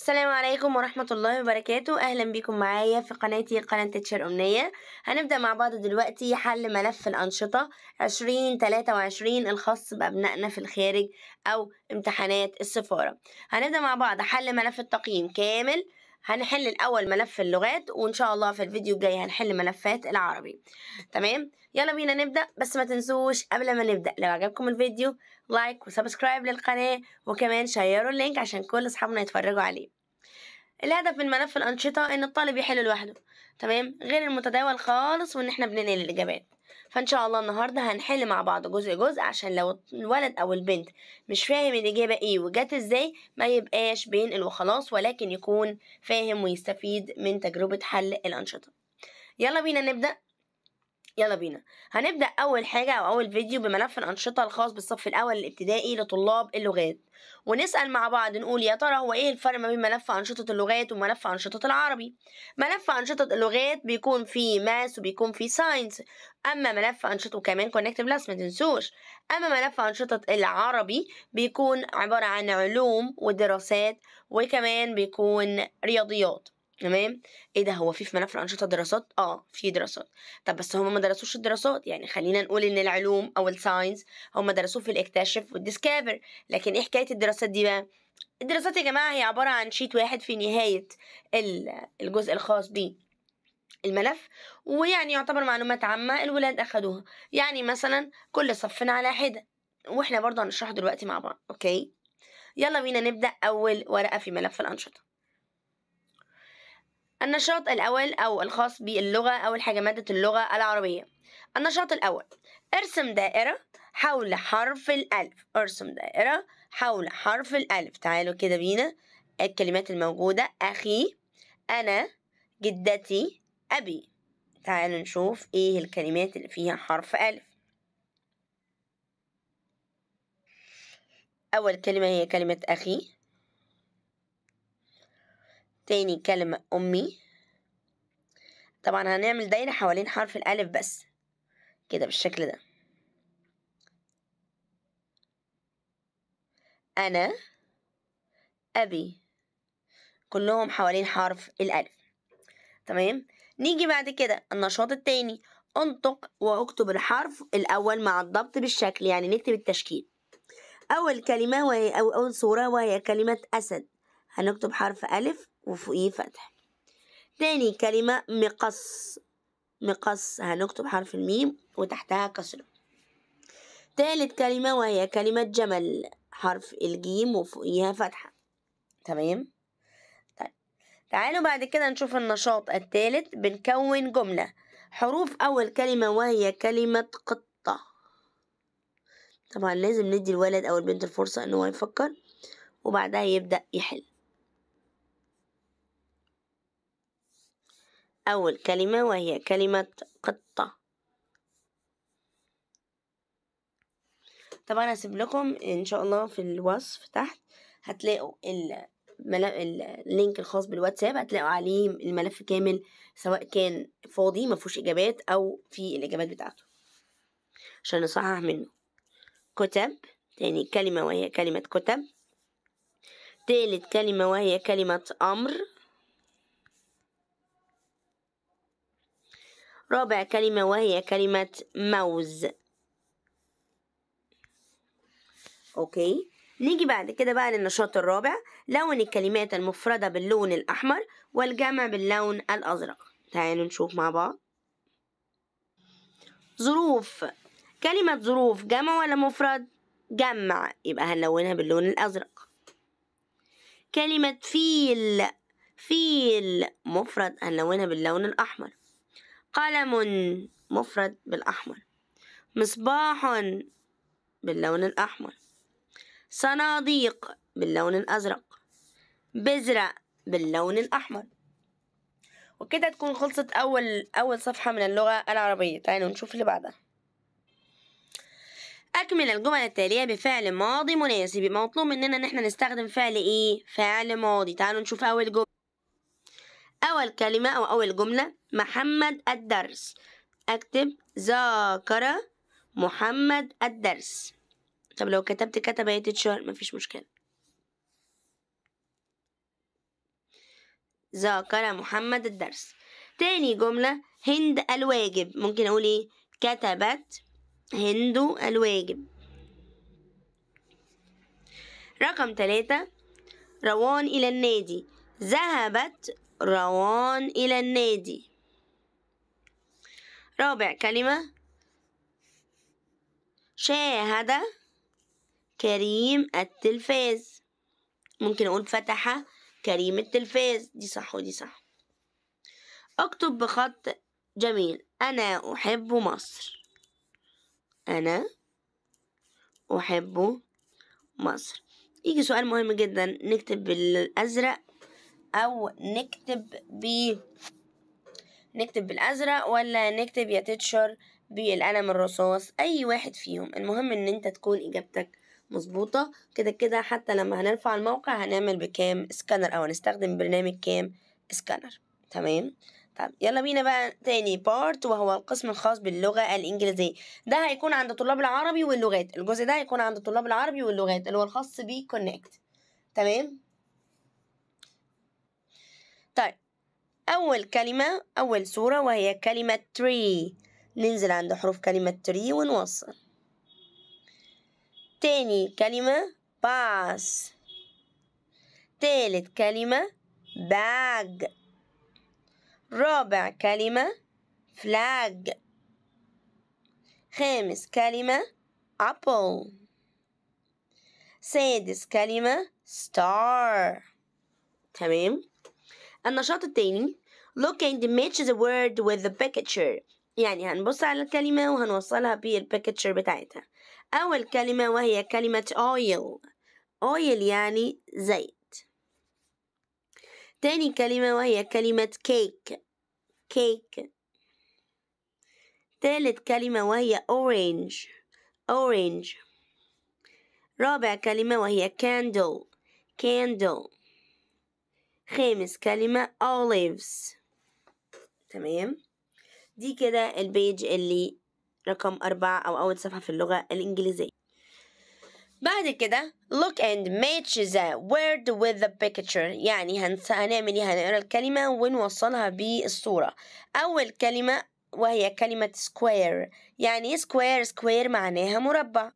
السلام عليكم ورحمة الله وبركاته أهلا بكم معايا في قناتي قناة تيتشر أمنية هنبدأ مع بعض دلوقتي حل ملف الأنشطة 2023 الخاص بأبنائنا في الخارج أو امتحانات السفارة هنبدأ مع بعض حل ملف التقييم كامل هنحل الأول ملف اللغات وإن شاء الله في الفيديو الجاي هنحل ملفات العربي تمام يلا بينا نبدأ بس ما تنسوش قبل ما نبدأ لو عجبكم الفيديو لايك وسبسكرايب للقناة وكمان شيروا اللينك عشان كل أصحابنا يتفرجوا عليه الهدف من ملف الأنشطة إن الطالب يحل لوحده تمام غير المتداول خالص وإن إحنا بننقل الإجابات فان شاء الله النهارده هنحل مع بعض جزء جزء عشان لو الولد او البنت مش فاهم الاجابه ايه وجت ازاي ما يبقاش بين وخلاص ولكن يكون فاهم ويستفيد من تجربه حل الانشطه يلا بينا نبدا يلا بينا هنبدأ أول حاجة أو أول فيديو بملف الأنشطة الخاص بالصف الأول الابتدائي لطلاب اللغات ونسأل مع بعض نقول يا ترى هو إيه الفرق ما بين ملف أنشطة اللغات وملف أنشطة العربي ملف أنشطة اللغات بيكون فيه ماس وبيكون فيه ساينس أما ملف أنشطة وكمان كونكت بلس ما تنسوش أما ملف أنشطة العربي بيكون عبارة عن علوم ودراسات وكمان بيكون رياضيات تمام ايه ده هو في في ملف الانشطه دراسات اه في دراسات طب بس هم ما درسوش الدراسات يعني خلينا نقول ان العلوم او الساينس هم درسوه في الاكتشف والديسكافر لكن ايه حكايه الدراسات دي بقى الدراسات يا جماعه هي عباره عن شيت واحد في نهايه الجزء الخاص بيه الملف ويعني يعتبر معلومات عامة الولاد أخدوها يعني مثلا كل صفنا على حدة وإحنا برضه هنشرحه دلوقتي مع بعض أوكي يلا بينا نبدأ أول ورقة في ملف الأنشطة النشاط الأول أو الخاص باللغة أو الحاجة مادة اللغة العربية النشاط الأول ارسم دائرة حول حرف الألف ارسم دائرة حول حرف الألف تعالوا كده بينا الكلمات الموجودة أخي أنا جدتي أبي تعالوا نشوف إيه الكلمات اللي فيها حرف ألف أول كلمة هي كلمة أخي تاني كلمة أمي طبعا هنعمل دايرة حوالين حرف الألف بس كده بالشكل ده أنا أبي كلهم حوالين حرف الألف تمام نيجي بعد كده النشاط التاني انطق واكتب الحرف الأول مع الضبط بالشكل يعني نكتب التشكيل أول كلمة وهي أو أول صورة وهي كلمة أسد هنكتب حرف ألف وفوقيه فتح تاني كلمة مقص مقص هنكتب حرف الميم وتحتها كسرة تالت كلمة وهي كلمة جمل حرف الجيم وفوقيها فتحة تمام طيب. تعالوا بعد كده نشوف النشاط التالت بنكون جملة حروف أول كلمة وهي كلمة قطة طبعا لازم ندي الولد أو البنت الفرصة إن هو يفكر وبعدها يبدأ يحل أول كلمة وهي كلمة قطة طبعا هسيب لكم إن شاء الله في الوصف تحت هتلاقوا اللينك الخاص بالواتساب هتلاقوا عليه الملف كامل سواء كان فاضي فيهوش إجابات أو في الإجابات بتاعته عشان نصحح منه كتب تاني كلمة وهي كلمة كتب تالت كلمة وهي كلمة أمر رابع كلمة وهي كلمة موز أوكي نيجي بعد كده بقى للنشاط الرابع لون الكلمات المفردة باللون الأحمر والجمع باللون الأزرق تعالوا نشوف مع بعض ظروف كلمة ظروف جمع ولا مفرد؟ جمع يبقى هنلونها باللون الأزرق كلمة فيل فيل مفرد هنلونها باللون الأحمر قلم مفرد بالأحمر مصباح باللون الأحمر صناديق باللون الأزرق بذرة باللون الأحمر وكده تكون خلصت أول أول صفحة من اللغة العربية تعالوا نشوف اللي بعدها أكمل الجمل التالية بفعل ماضي مناسب مطلوب مننا إن احنا نستخدم فعل إيه؟ فعل ماضي تعالوا نشوف أول جملة أول كلمة أو أول جملة محمد الدرس أكتب ذاكر محمد الدرس طب لو كتبت كتب يا تيتشر مفيش مشكلة ذاكر محمد الدرس تاني جملة هند الواجب ممكن أقول إيه كتبت هند الواجب رقم تلاتة روان إلى النادي ذهبت روان إلى النادي رابع كلمة شاهد كريم التلفاز ممكن أقول فتح كريم التلفاز دي صح ودي صح أكتب بخط جميل أنا أحب مصر أنا أحب مصر يجي سؤال مهم جدا نكتب بالأزرق او نكتب ب نكتب بالازرق ولا نكتب يا تيتشر بالقلم الرصاص اي واحد فيهم المهم ان انت تكون اجابتك مظبوطة كده كده حتى لما هنرفع الموقع هنعمل بكام سكانر او هنستخدم برنامج كام سكانر تمام طب يلا بينا بقى تاني بارت وهو القسم الخاص باللغة الإنجليزية ده هيكون عند طلاب العربي واللغات الجزء ده هيكون عند طلاب العربي واللغات اللي هو الخاص بكونكت تمام طيب أول كلمة أول صورة وهي كلمة tree ننزل عند حروف كلمة tree ونوصل تاني كلمة باس تالت كلمة bag رابع كلمة flag خامس كلمة apple سادس كلمة star تمام النشاط التاني look and match the word with the picture يعني هنبص على الكلمة وهنوصلها بالبيكتشر بتاعتها أول كلمة وهي كلمة oil oil يعني زيت تاني كلمة وهي كلمة cake cake تالت كلمة وهي orange orange رابع كلمة وهي candle candle خامس كلمة olives تمام دي كده البيج اللي رقم أربعة أو أول صفحة في اللغة الإنجليزية بعد كده look and match the word with the picture يعني هنعمل ايه هنقرا الكلمة ونوصلها بالصورة أول كلمة وهي كلمة square يعني square square معناها مربع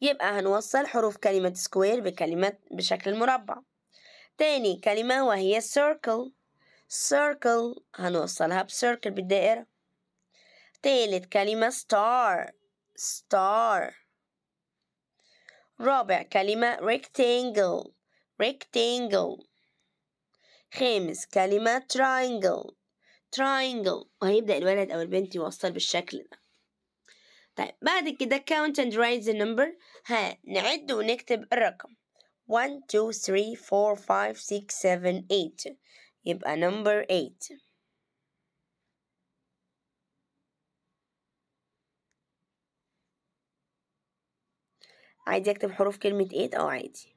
يبقى هنوصل حروف كلمة square بكلمة بشكل مربع تاني كلمة وهي circle circle هنوصلها بcircle بالدائرة تالت كلمة star star رابع كلمة rectangle rectangle خامس كلمة triangle triangle وهيبدأ الولد أو البنت يوصل بالشكل ده طيب بعد كده count and write the number هنعد ونكتب الرقم 1 2 3 4 5 6 7 8 يبقى number 8 عادي اكتب حروف كلمة 8 اه عادي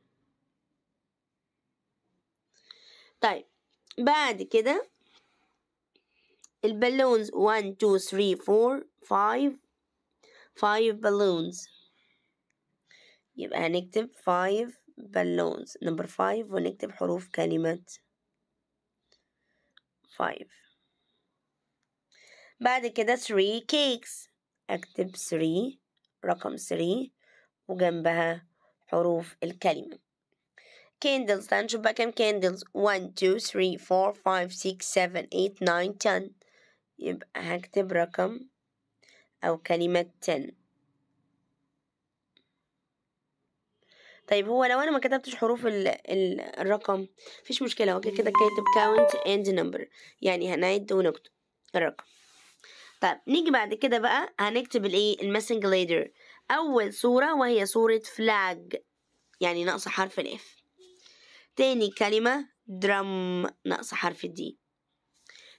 طيب بعد كده البالونز 1 2 3 4 5 5 بالونز يبقى هنكتب 5 بالونز نمبر فايف ونكتب حروف كلمة فايف بعد كده 3 كيكس اكتب 3 رقم 3 وجنبها حروف الكلمة كيندلز تعال نشوف بقى كام كيندلز 1 2 3 4 5 6 7 8 9 10 يبقى هكتب رقم أو كلمة 10 طيب هو لو انا ما كتبتش حروف ال ال الرقم مفيش مشكله هو كده كده كاتب count and number يعني هنعد ونكتب الرقم طيب نيجي بعد كده بقى هنكتب الايه المسنج ليدر اول صوره وهي صوره فلاج يعني ناقص حرف الاف تاني كلمه درام ناقص حرف الدي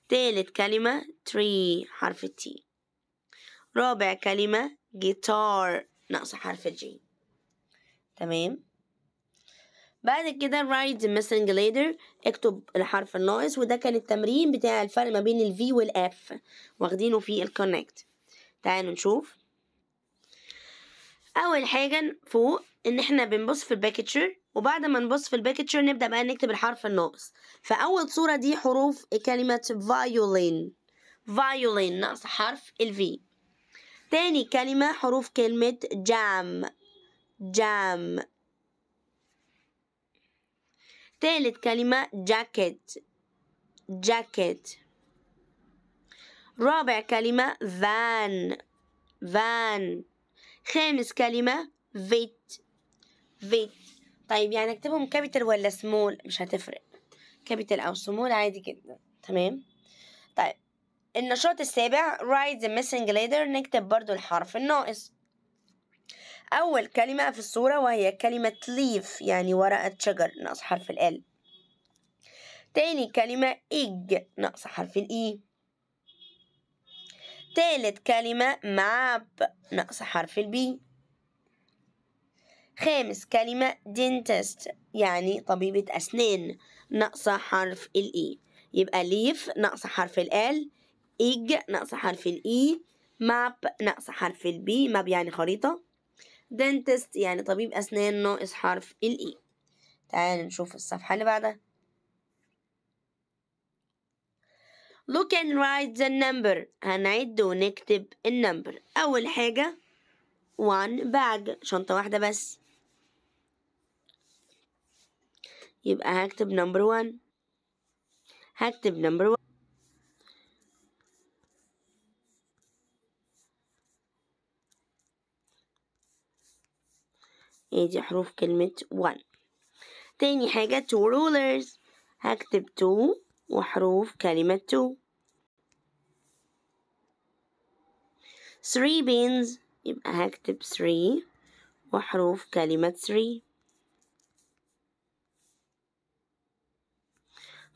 تالت كلمه تري حرف التي رابع كلمه جيتار ناقص حرف الجي تمام بعد كده write the missing اكتب الحرف الناقص وده كان التمرين بتاع الفرق ما بين ال V وال F واخدينه في الكونكت تعالوا نشوف اول حاجة فوق ان احنا بنبص في الباكتشر وبعد ما نبص في الباكتشر نبدأ بقى نكتب الحرف الناقص فاول صورة دي حروف كلمة فايولين فايولين ناقص حرف ال V تاني كلمة حروف كلمة جام جام ثالث كلمة جاكيت جاكيت رابع كلمة فان فان خامس كلمة فيت فيت طيب يعني اكتبهم كابيتال ولا سمول مش هتفرق كابيتال او سمول عادي جدا تمام طيب النشاط السابع write the missing letter نكتب برضو الحرف الناقص أول كلمة في الصورة وهي كلمة leaf يعني ورقة شجر ناقص حرف ال تاني كلمة ايج ناقص حرف الإي e. تالت كلمة ماب ناقص حرف البي خامس كلمة dentist يعني طبيبة أسنان e. ناقص حرف الإي يبقى ليف ناقص حرف الآل ايج e. ناقص حرف الإي ماب ناقص حرف البي ماب يعني خريطة dentist يعني طبيب أسنان ناقص حرف ال E تعال نشوف الصفحة اللي بعدها look and write the number هنعد ونكتب النمبر أول حاجة one bag شنطة واحدة بس يبقى هكتب number one هكتب number one هي دي حروف كلمة one تاني حاجة two rulers هكتب two وحروف كلمة two three beans يبقى هكتب three وحروف كلمة three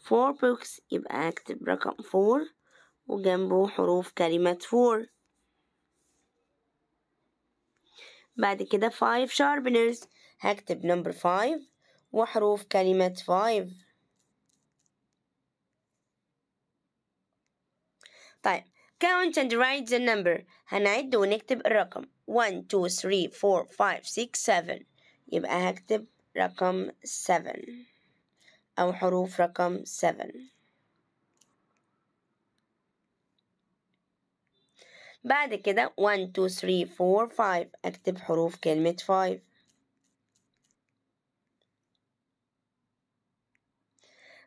four books يبقى هكتب رقم four وجنبه حروف كلمة four بعد كده five sharpeners هكتب number five وحروف كلمة five طيب count and write the number هنعد ونكتب الرقم 1 2 3 4 5 6 7 يبقى هكتب رقم 7 أو حروف رقم 7 بعد كده 1 2 3 4 5 اكتب حروف كلمة 5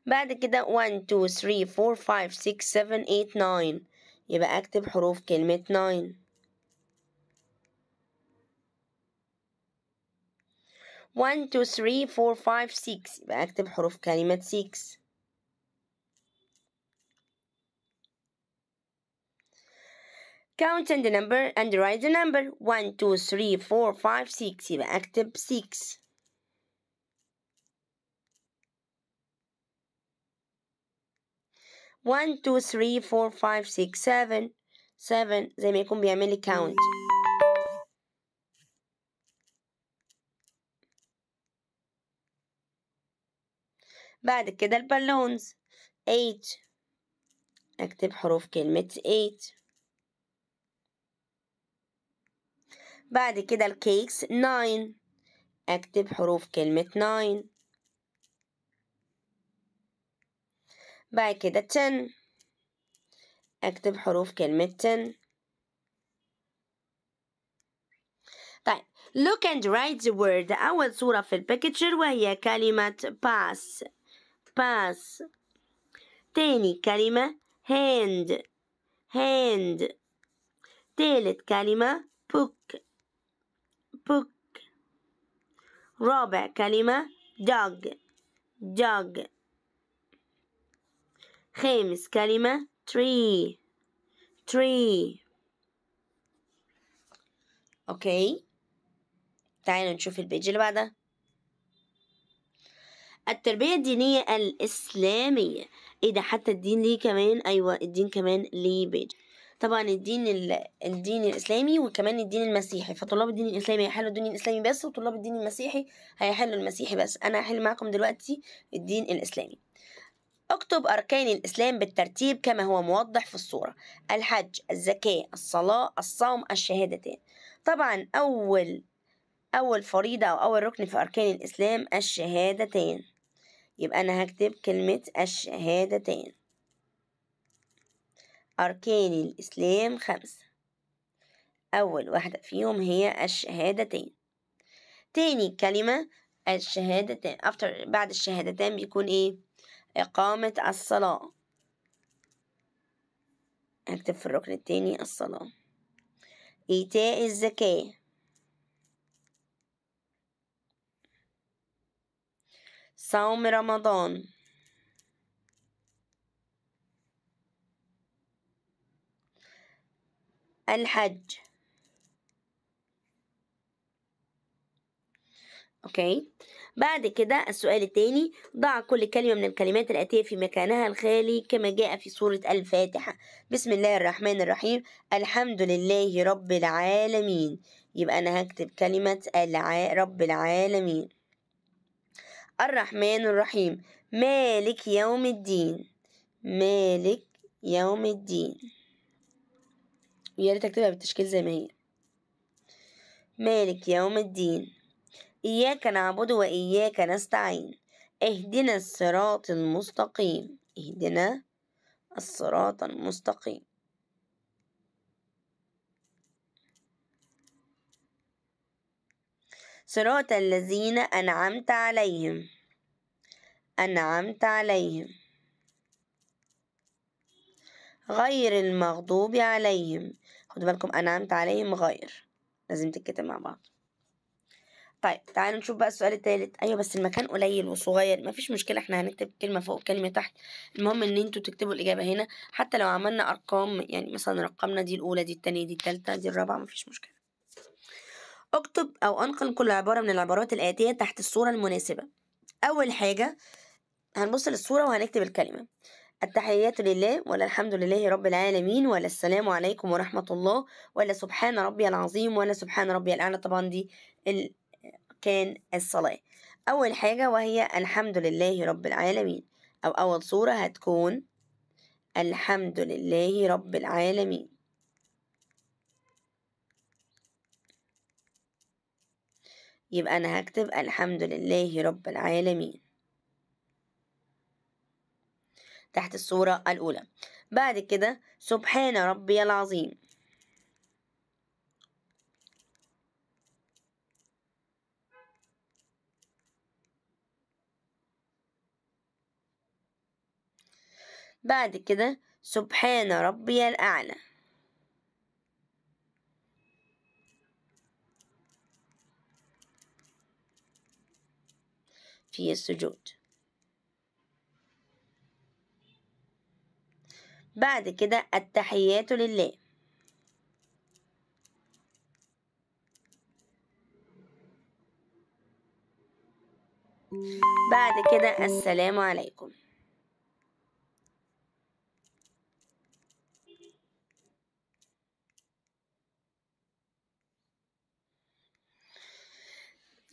بعد كده 1 2 3 4 5 6 7 8 9 يبقى اكتب حروف كلمة 9 1 2 3 4 5 6 يبقى اكتب حروف كلمة 6 Count the number and write the number 1, 2, 3, 4, 5, 6, 7, active 6. One, two, three, four, five, six, seven. Seven زي ما يكون count. بعد كده البالونز 8 اكتب حروف كلمة 8 بعد كده الكيكس ناين اكتب حروف كلمة ناين بعد كده تن اكتب حروف كلمة تن طيب look and write the word أول صورة في البيكتشر وهي كلمة pass pass تاني كلمة hand hand تالت كلمة book book رابع كلمة dog dog خامس كلمة tree tree أوكي تعالوا نشوف البيج اللي بعدها التربية الدينية الإسلامية إيه ده حتى الدين ليه كمان أيوة الدين كمان ليه بيج طبعا الدين ال... الدين الإسلامي وكمان الدين المسيحي فطلاب الدين الإسلامي هيحلوا الدين الإسلامي بس وطلاب الدين المسيحي هيحلوا المسيحي بس أنا هحل معاكم دلوقتي الدين الإسلامي اكتب أركان الإسلام بالترتيب كما هو موضح في الصورة الحج الزكاة الصلاة الصوم الشهادتان طبعا أول أول فريضة أو أول ركن في أركان الإسلام الشهادتان يبقى أنا هكتب كلمة الشهادتان أركان الإسلام خمسة أول واحدة فيهم هي الشهادتين تاني كلمة الشهادتين after بعد الشهادتين بيكون إيه إقامة الصلاة هكتب في الركن التاني الصلاة إيتاء الزكاة صوم رمضان الحج اوكي بعد كده السؤال التاني ضع كل كلمة من الكلمات الآتية في مكانها الخالي كما جاء في سورة الفاتحة بسم الله الرحمن الرحيم الحمد لله رب العالمين يبقى أنا هكتب كلمة الع... رب العالمين الرحمن الرحيم مالك يوم الدين مالك يوم الدين ويا ريت اكتبها بالتشكيل زي ما هي مالك يوم الدين إياك نعبد وإياك نستعين اهدنا الصراط المستقيم اهدنا الصراط المستقيم صراط الذين أنعمت عليهم أنعمت عليهم غير المغضوب عليهم خدوا بالكم أنعمت عليهم غير لازم تتكتب مع بعض طيب تعالوا نشوف بقى السؤال التالت ايوه بس المكان قليل وصغير مفيش مشكله احنا هنكتب كلمه فوق كلمه تحت المهم ان انتوا تكتبوا الاجابه هنا حتى لو عملنا ارقام يعني مثلا رقمنا دي الاولى دي الثانيه دي الثالثه دي الرابعه مفيش مشكله اكتب او انقل كل عباره من العبارات الاتيه تحت الصوره المناسبه اول حاجه هنبص للصوره وهنكتب الكلمه التحيات لله ولا الحمد لله رب العالمين ولا السلام عليكم ورحمة الله ولا سبحان ربي العظيم ولا سبحان ربي الأعلى طبعا دي ال... كان الصلاة أول حاجة وهي الحمد لله رب العالمين أو أول صورة هتكون الحمد لله رب العالمين يبقى أنا هكتب الحمد لله رب العالمين تحت الصورة الأولى بعد كده سبحان ربي العظيم بعد كده سبحان ربي الأعلى في السجود بعد كده التحيات لله بعد كده السلام عليكم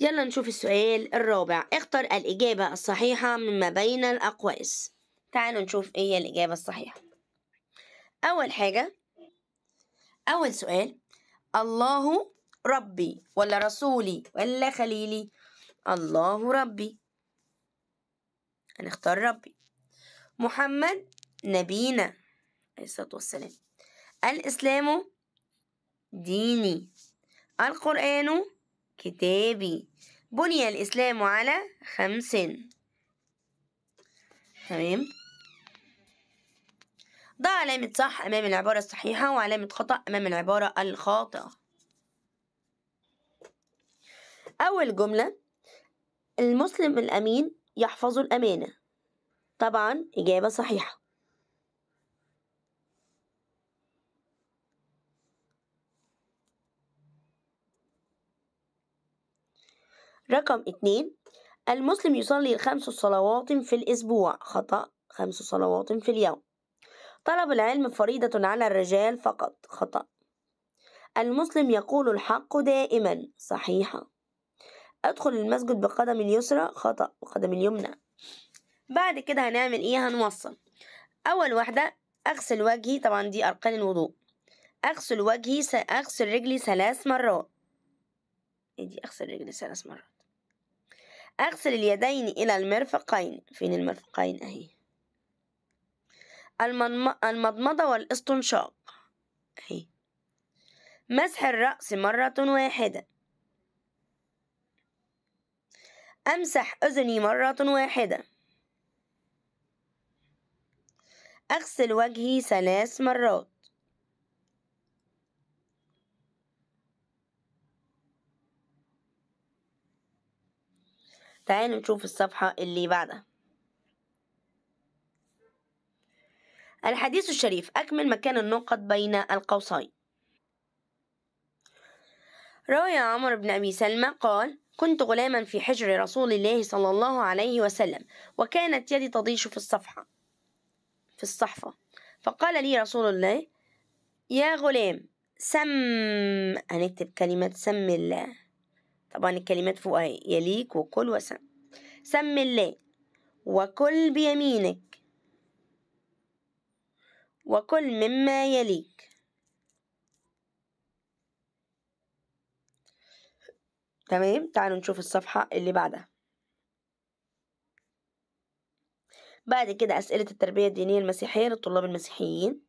يلا نشوف السؤال الرابع اختر الإجابة الصحيحة مما بين الأقواس تعالوا نشوف ايه هي الإجابة الصحيحة أول حاجة أول سؤال الله ربي ولا رسولي ولا خليلي الله ربي هنختار ربي محمد نبينا عليه الصلاة والسلام الإسلام ديني القرآن كتابي بني الإسلام على خمس تمام ضع علامة صح أمام العبارة الصحيحة وعلامة خطأ أمام العبارة الخاطئة أول جملة المسلم الأمين يحفظ الأمانة طبعا إجابة صحيحة رقم اتنين المسلم يصلي الخمس صلوات في الأسبوع خطأ خمس صلوات في اليوم طلب العلم فريضة على الرجال فقط خطأ المسلم يقول الحق دائما صحيحة أدخل المسجد بقدم اليسرى خطأ وقدم اليمنى بعد كده هنعمل إيه هنوصل أول واحدة أغسل وجهي طبعا دي أرقان الوضوء أغسل وجهي أغسل رجلي ثلاث مرات إيه دي أغسل رجلي ثلاث مرات أغسل اليدين إلى المرفقين فين المرفقين أهي المضمضة والاستنشاق هي. مسح الرأس مرة واحدة أمسح أذني مرة واحدة أغسل وجهي ثلاث مرات تعالوا نشوف الصفحة اللي بعدها الحديث الشريف أكمل مكان النقط بين القوسين روي عمر بن أبي سلمة قال كنت غلاما في حجر رسول الله صلى الله عليه وسلم وكانت يدي تضيش في الصفحة في الصحفة فقال لي رسول الله يا غلام سم هنكتب كلمة سم الله طبعا الكلمات فوق يليك وكل وسم سم الله وكل بيمينك وكل مما يليك تمام تعالوا نشوف الصفحة اللي بعدها بعد كده أسئلة التربية الدينية المسيحية للطلاب المسيحيين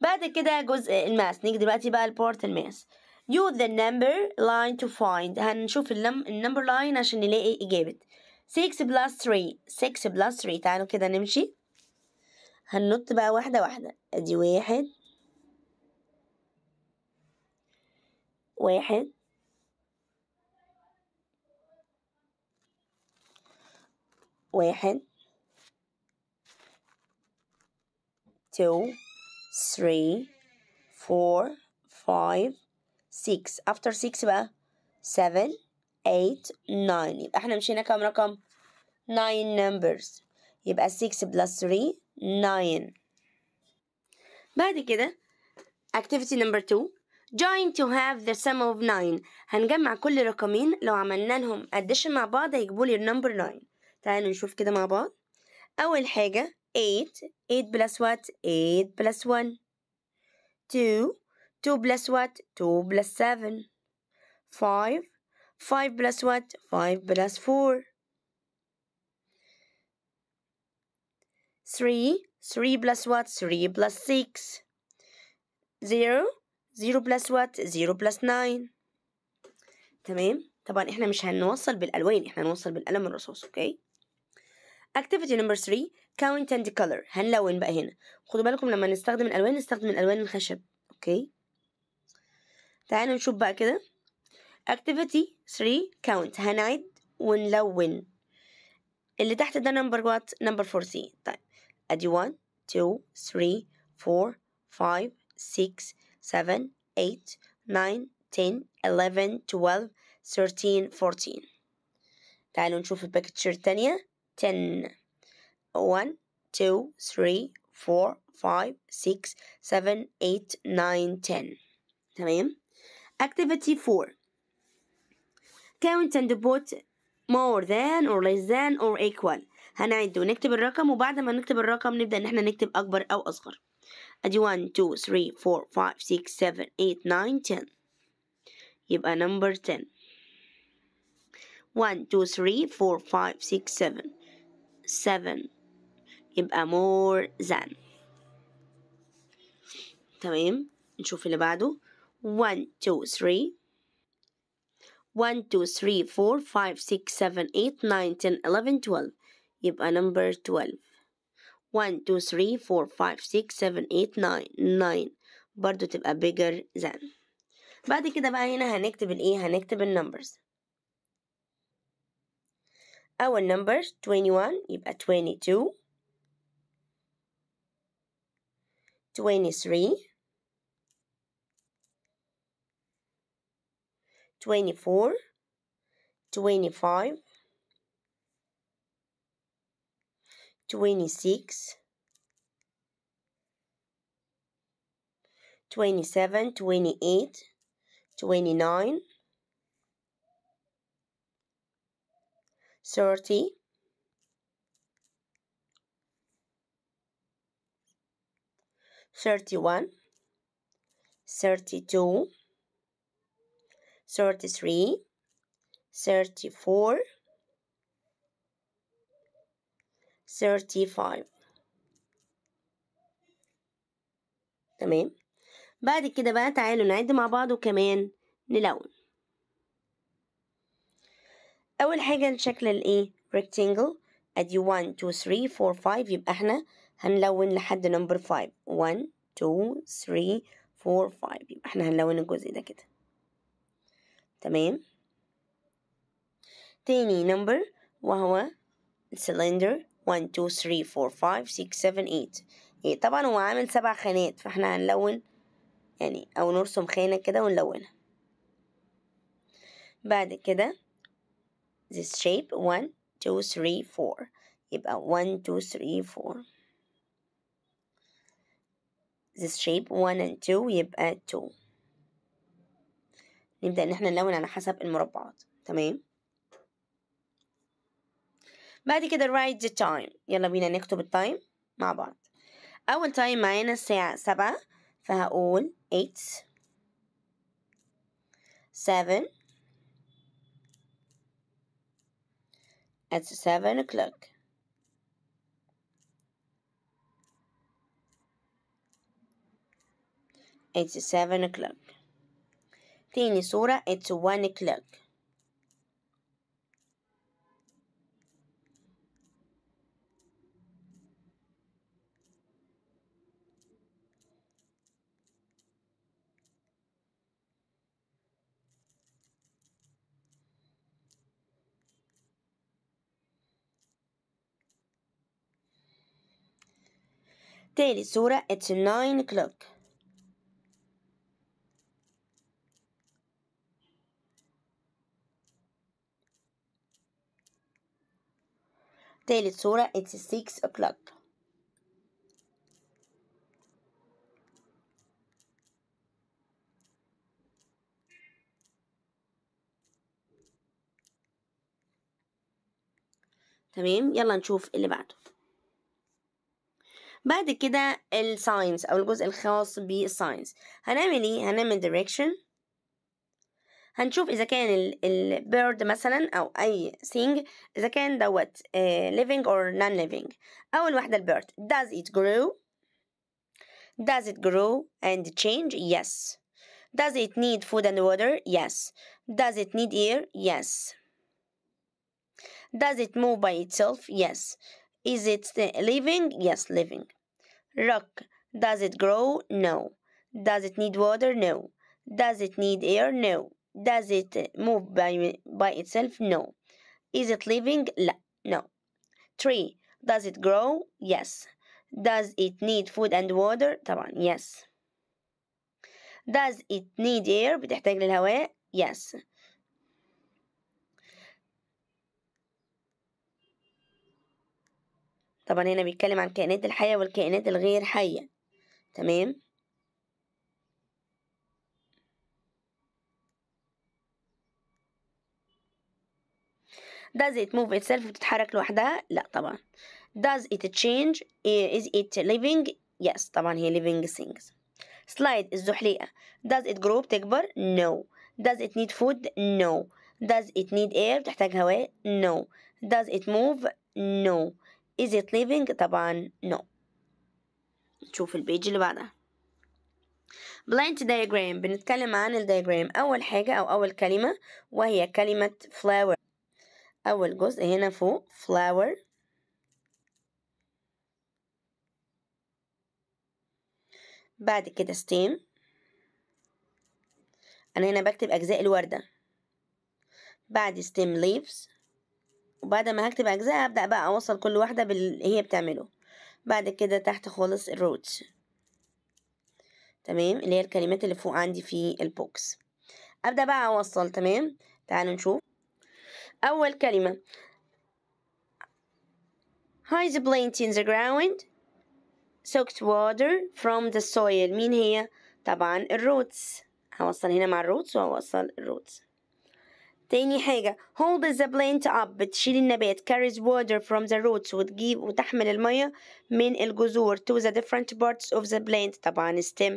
بعد كده جزء الماس نيجي دلوقتي بقى البورت الماس use the number line to find هنشوف اللم النمبر لاين عشان نلاقي إجابة 6 plus 3 6 plus 3 تعالوا كده نمشي هننط بقى واحدة واحدة ادي واحد واحد واحد two three four five six after six بقى seven eight nine يبقى احنا مشينا كام رقم nine numbers يبقى six plus three nine بعد كده activity number two join to have the sum of nine. هنجمع كل رقمين لو عملنا لهم addition مع بعض هيجيبوا لي number nine. تعالوا نشوف كده مع بعض أول حاجة eight eight plus what eight plus one two two plus what two plus seven five five plus what five plus four 3 3 plus what 3 plus 6 0 0 plus what 0 plus 9 تمام طبعا احنا مش هنوصل بالالوان احنا هنوصل بالقلم الرصاص اوكي activity number 3 count and color هنلون بقى هنا خدوا بالكم لما نستخدم الالوان نستخدم الالوان الخشب اوكي تعالوا نشوف بقى كده activity 3 count هنعد ونلون اللي تحت ده نمبر وات نمبر 14 طيب add one, two, three, four, five, six, seven, eight, nine, 10 11 12 13 14 تعالوا نشوف البكتشر الثانية 10 1 2 3 4 5 6 7 8 9 10 تمام activity 4 count and put more than or less than or equal هنعد ونكتب الرقم وبعد ما نكتب الرقم نبدأ إن احنا نكتب أكبر أو أصغر أدي 1 2 3 4 5 6 7 8 9 10 يبقى number 10 1 2 3 4 5 6 7 7 يبقى more than تمام نشوف اللي بعده 1 2 3 1 2 3 4 5 6 7 8 9 10 11 12 يبقى number 12 1 2 3 4 5 6 7 8 9 9 برضو تبقى bigger than بعد كده بقى هنا هنكتب الايه هنكتب النمبرز أول نمبر 21 يبقى 22 23 24 25 26, 27, 28, 29, 30, 31, 32, 33, 34, 35 تمام بعد كده بقى تعالوا نعد مع بعض وكمان نلون اول حاجه الشكل الايه ريكتانجل ادي 1 2 3 4 5 يبقى احنا هنلون لحد نمبر 5 1 2 3 4 5 يبقى احنا هنلون الجزء ده كده تمام تاني نمبر وهو السلندر 1 2 3 4 5 6 7 8 طبعا هو عامل سبع خانات فاحنا هنلون يعني او نرسم خانة كده ونلونها بعد كده this shape 1 2 3 4 يبقى 1 2 3 4 this shape 1 and 2 يبقى 2 نبدأ ان احنا نلون على حسب المربعات تمام بعد كده write the time يلا بينا نكتب التايم مع بعض أول تايم معانا الساعة سبعة فهقول eight seven at seven o'clock it's seven o'clock تاني صورة it's one o'clock تالت صورة it's nine o'clock تالت صورة it's six o'clock تمام يلا نشوف اللي بعده بعد كده الساينس أو الجزء الخاص بالساينس هنعمل إيه؟ هنعمل direction هنشوف إذا كان البيرد مثلا أو أي thing إذا كان دوت living or non-living أول واحدة البيرد does it grow does it grow and change yes does it need food and water yes does it need air yes Does it move by itself? Yes. Is it living? Yes, living. Rock. Does it grow? No. Does it need water? No. Does it need air? No. Does it move by, by itself? No. Is it living? No. 3. Does it grow? Yes. Does it need food and water? طبعا yes. Does it need air؟ بتحتاج للهواء؟ Yes. طبعا هنا بيتكلم عن الكائنات الحية والكائنات الغير حية تمام Does it move itself بتتحرك لوحدها؟ لا طبعا Does it change? Is it living? Yes طبعا هي living things Slide الزحليقة Does it grow بتكبر؟ No Does it need food? No Does it need air؟ بتحتاج هواء؟ No Does it move? No is it leaving طبعا no نشوف البيج اللي بعدها بلاينت diagram بنتكلم عن الدياجرام أول حاجة أو أول كلمة وهي كلمة flower أول جزء هنا فوق flower بعد كده steam أنا هنا بكتب أجزاء الوردة بعد steam leaves وبعد ما هكتب اجزاء ابدا بقى اوصل كل واحدة باللي هي بتعمله بعد كده تحت خالص الروت تمام اللي هي الكلمات اللي فوق عندي في البوكس ابدأ بقى اوصل تمام تعالوا نشوف اول كلمة هاي the plant in the ground soaked water from the soil مين هي؟ طبعا الروتس هوصل هنا مع الروتس وهوصل الروتس تاني حاجة hold the plant up بتشيل النبات carries water from the roots وتجيب وتحمل المية من الجذور to the different parts of the plant طبعا stem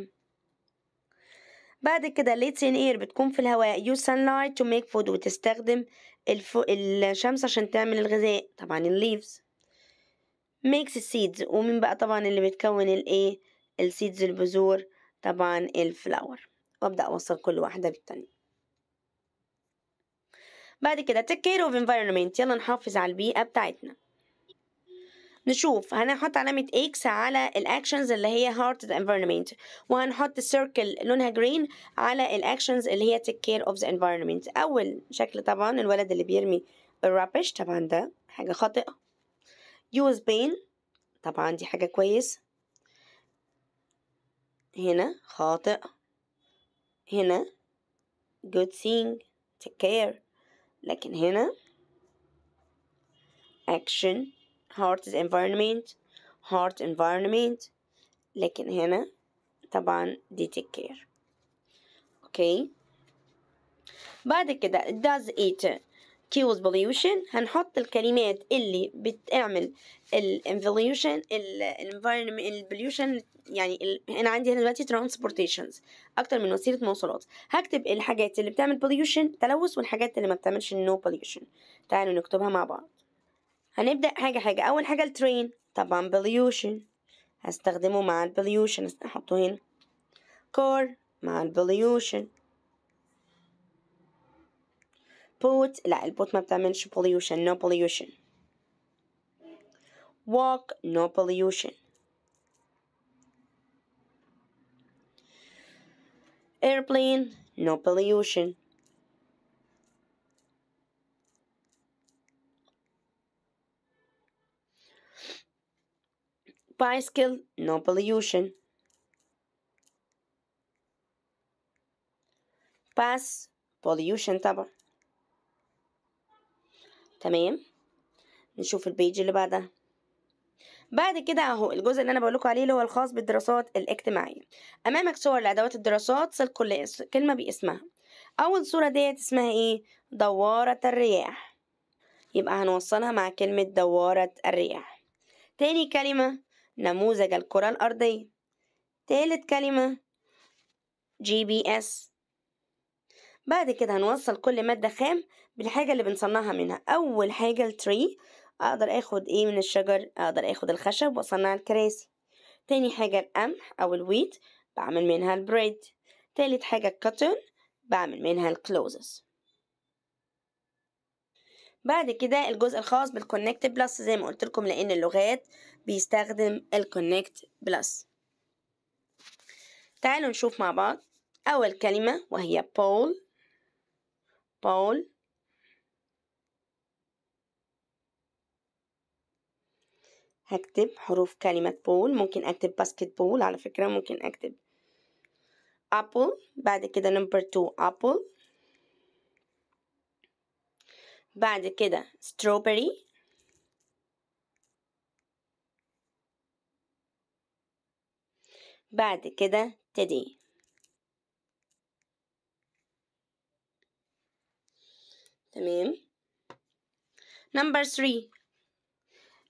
بعد كده let's in air بتكون في الهواء use sunlight to make food وتستخدم الف... الشمس عشان تعمل الغذاء طبعا ال leaves makes seeds ومن بقى طبعا اللي بتكون الايه seeds البذور طبعا الفلاور وابدأ اوصل كل واحدة بالتانية بعد كده take care of environment يلا نحافظ على البيئة بتاعتنا نشوف هنحط علامة X على الأكشنز اللي هي heart the environment وهنحط circle لونها green على الأكشنز اللي هي take care of the environment أول شكل طبعا الولد اللي بيرمي الرابش طبعا ده حاجة خاطئة use pain طبعا دي حاجة كويس هنا خاطئ هنا good thing take care لكن هنا action heart is environment heart environment لكن هنا طبعا دي take care اوكي okay. بعد كده does it كيوز بوليوشن هنحط الكلمات اللي بتعمل الانفوليوشن الانفايرمنت البوليوشن يعني ال... انا عندي هنا دلوقتي ترانسبورتيشنز اكتر من وسيله مواصلات هكتب الحاجات اللي بتعمل بوليوشن تلوث والحاجات اللي ما بتعملش نو بوليوشن تعالوا نكتبها مع بعض هنبدا حاجه حاجه اول حاجه الترين طبعا بوليوشن هستخدمه مع البوليوشن هحطه هنا كور مع البوليوشن البوت لا البوت ما بتعملش pollution no pollution walk no pollution airplane no pollution bicycle no pollution pass pollution طبعا تمام نشوف البيج اللي بعدها بعد كده اهو الجزء اللي انا بقول لكم عليه اللي هو الخاص بالدراسات الاجتماعيه امامك صور لادوات الدراسات صل كل كلمه باسمها اول صوره ديت اسمها ايه دواره الرياح يبقى هنوصلها مع كلمه دواره الرياح تاني كلمه نموذج الكره الارضيه تالت كلمه جي بي اس بعد كده هنوصل كل ماده خام بالحاجة اللي بنصنعها منها أول حاجة التري أقدر أخد إيه من الشجر أقدر أخد الخشب وأصنع الكراسي تاني حاجة القمح أو الويت بعمل منها البريد تالت حاجة الكوتون بعمل منها الكلوزز بعد كده الجزء الخاص بالكونكت بلس زي ما قلت لكم لان اللغات بيستخدم الكونكت بلس تعالوا نشوف مع بعض اول كلمة وهي بول بول هكتب حروف كلمة بول ممكن أكتب باسكت بول على فكرة ممكن أكتب أبل بعد كده نمبر تو أبل بعد كده ستروبري بعد كده تدي تمام نمبر 3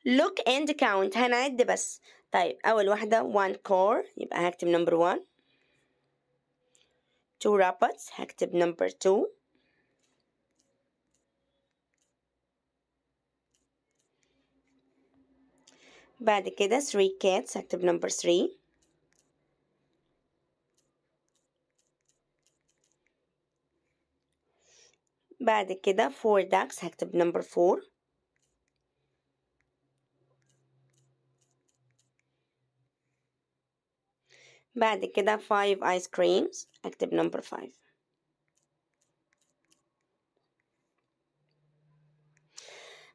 look and count هنعد بس طيب أول واحدة one core يبقى هكتب number one two rabbits هكتب number two بعد كده three cats هكتب number three بعد كده four ducks هكتب number four بعد كده five ice creams اكتب number five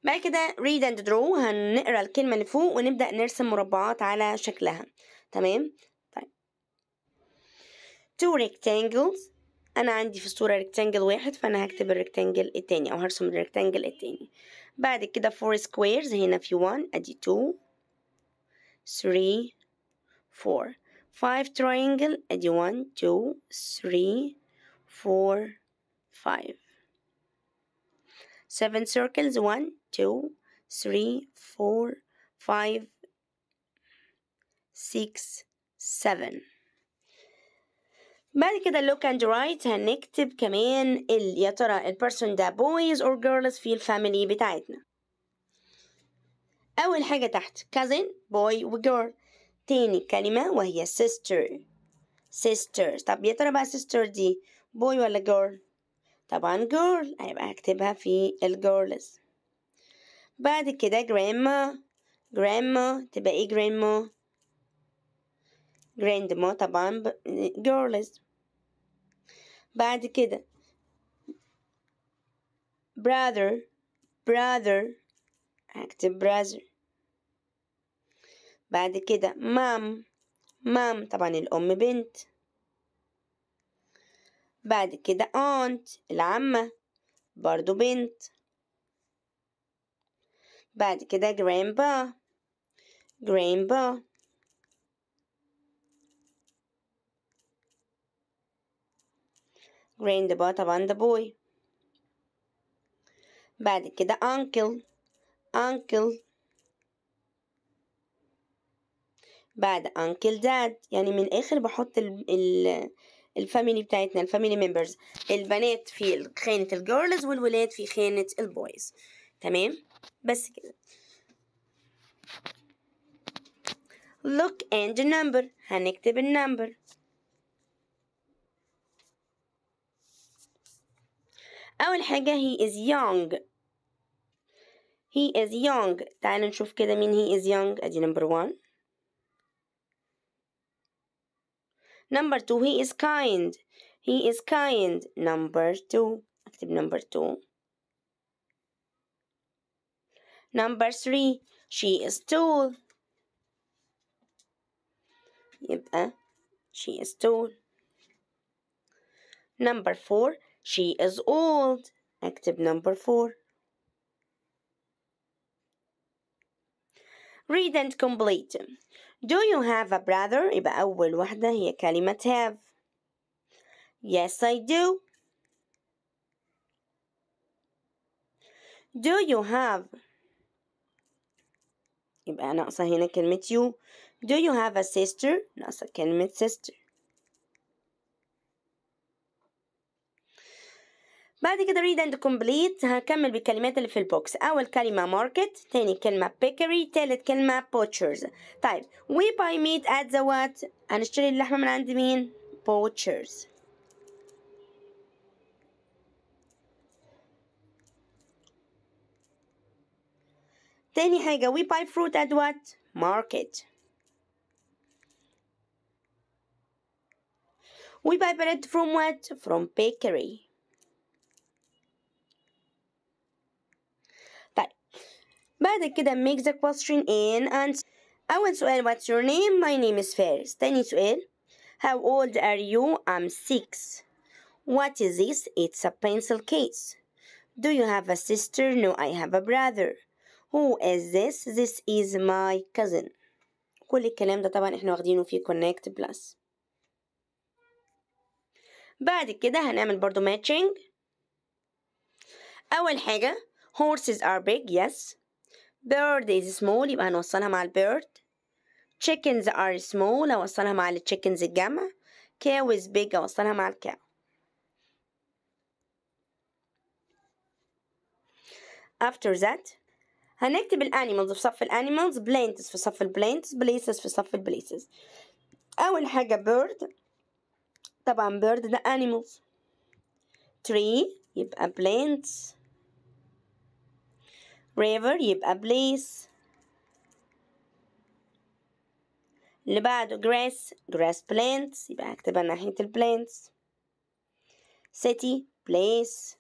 بعد كده read and draw هنقرا الكلمة اللي فوق ونبدأ نرسم مربعات على شكلها تمام طيب two rectangles أنا عندي في الصورة ريكتانجل واحد فأنا هكتب الريكتانجل التاني أو هرسم الريكتانجل التاني بعد كده four squares هنا في 1 أدي 2 3 4 five triangle and one two three four five seven circles one two three four five six seven بعد كده look and write هنكتب كمان ال يا ترى البيرسون ده boys or girls في الفاميلي بتاعتنا أول حاجة تحت cousin boy و girl تاني كلمة وهي sister sister طب يا ترى بقى sister دي boy ولا girl طبعا girl هيبقى هكتبها في الجيرلز بعد كده grandma grandma تبقى ايه grandma grandma طبعا girls بعد كده brother brother هكتب brother بعد كده مام مام طبعا الأم بنت بعد كده أونت العمة برضو بنت بعد كده جرانبا جرانبا جراندبا طبعا ده بوي بعد كده أنكل أنكل بعد uncle dad يعني من الآخر بحط ال ال الفاميلي بتاعتنا الفاميلي ممبرز البنات في خانة الجيرلز والولاد في خانة البويز تمام بس كده look and number هنكتب النمبر أول حاجة he is young he is young تعالوا نشوف كده مين he is young ادي نمبر 1 Number two, he is kind. He is kind. Number two. active number two. Number three, she is tall. Yep, uh, she is tall. Number four, she is old. Active number four. Read and complete. Do you have a brother؟ يبقى أول واحدة هي كلمة have. Yes, I do. Do you have يبقى ناقصة هنا كلمة you Do you have a sister؟ ناقصة كلمة sister بعد كده read and complete هكمل بالكلمات اللي في البوكس أول كلمة market تاني كلمة bakery تالت كلمة butchers طيب we buy meat at the what هنشتري اللحمة من عند مين butchers تاني حاجة we buy fruit at what market we buy bread from what from bakery بعد كده make the question in and أول سؤال what's your name my name is فارس تاني سؤال how old are you I'm six what is this it's a pencil case do you have a sister no I have a brother who is this this is my cousin كل الكلام ده طبعا احنا واخدينه في connect plus بعد كده هنعمل برضو matching أول حاجة horses are big yes bird is small يبقى هنوصلها مع bird. chickens are small هوصلها مع chickens الجمع cow is big هوصلها مع cow after that هنكتب الانيمالز في صف animals, plants في صف plants places في صف places hug a bird طبعا bird The animals tree A plant. river يبقى place اللي بعده grass grass plants يبقى هكتبها ناحية ال plants city place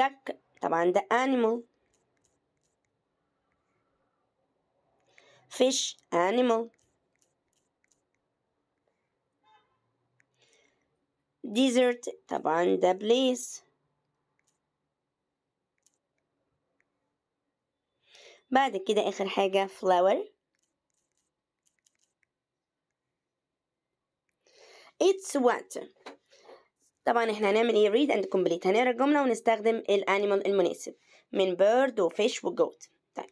duck طبعا ده animal fish animal desert طبعا ده place بعد كده اخر حاجة flower it's water طبعا احنا هنعمل ايه read and complete هنقرا الجملة ونستخدم الانيمال المناسب من bird وfish وgoat طيب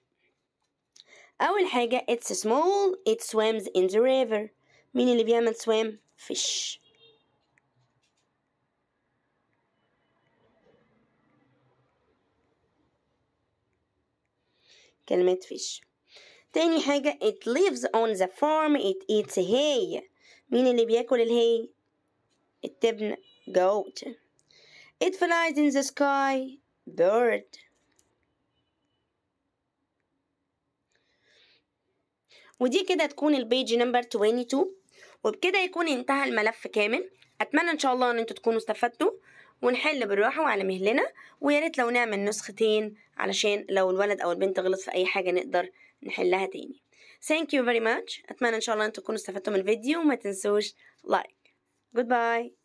اول حاجة it's small it swims in the river مين اللي بيعمل swim fish كلمة fish تاني حاجة it lives on the farm it eats hay مين اللي بياكل الهي التبن goat it flies in the sky bird ودي كده تكون البيج نمبر 22 وبكده يكون انتهى الملف كامل اتمنى ان شاء الله ان انتوا تكونوا استفدتوا ونحل بالراحة وعلى مهلنا ويا ريت لو نعمل نسختين علشان لو الولد أو البنت غلط في أي حاجة نقدر نحلها تاني Thank you very much أتمنى إن شاء الله أن تكونوا استفدتم من الفيديو وما تنسوش لايك like. Goodbye